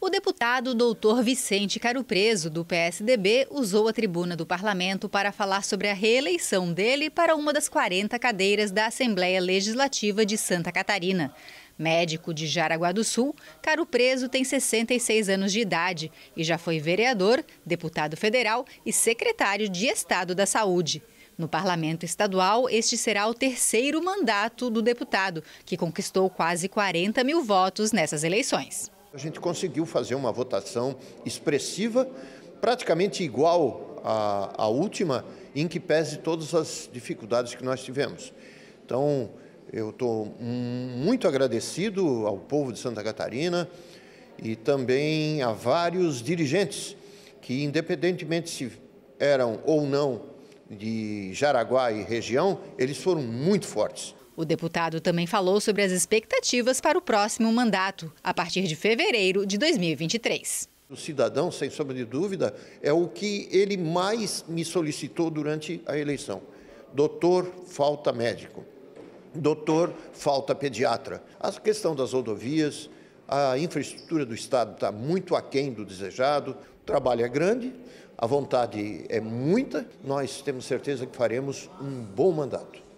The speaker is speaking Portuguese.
O deputado doutor Vicente Caro Preso, do PSDB, usou a tribuna do parlamento para falar sobre a reeleição dele para uma das 40 cadeiras da Assembleia Legislativa de Santa Catarina. Médico de Jaraguá do Sul, Caro Preso tem 66 anos de idade e já foi vereador, deputado federal e secretário de Estado da Saúde. No parlamento estadual, este será o terceiro mandato do deputado, que conquistou quase 40 mil votos nessas eleições. A gente conseguiu fazer uma votação expressiva, praticamente igual à, à última, em que pese todas as dificuldades que nós tivemos. Então, eu estou muito agradecido ao povo de Santa Catarina e também a vários dirigentes que, independentemente se eram ou não de Jaraguá e região, eles foram muito fortes. O deputado também falou sobre as expectativas para o próximo mandato, a partir de fevereiro de 2023. O cidadão, sem sombra de dúvida, é o que ele mais me solicitou durante a eleição. Doutor, falta médico. Doutor, falta pediatra. A questão das rodovias, a infraestrutura do Estado está muito aquém do desejado, o trabalho é grande, a vontade é muita, nós temos certeza que faremos um bom mandato.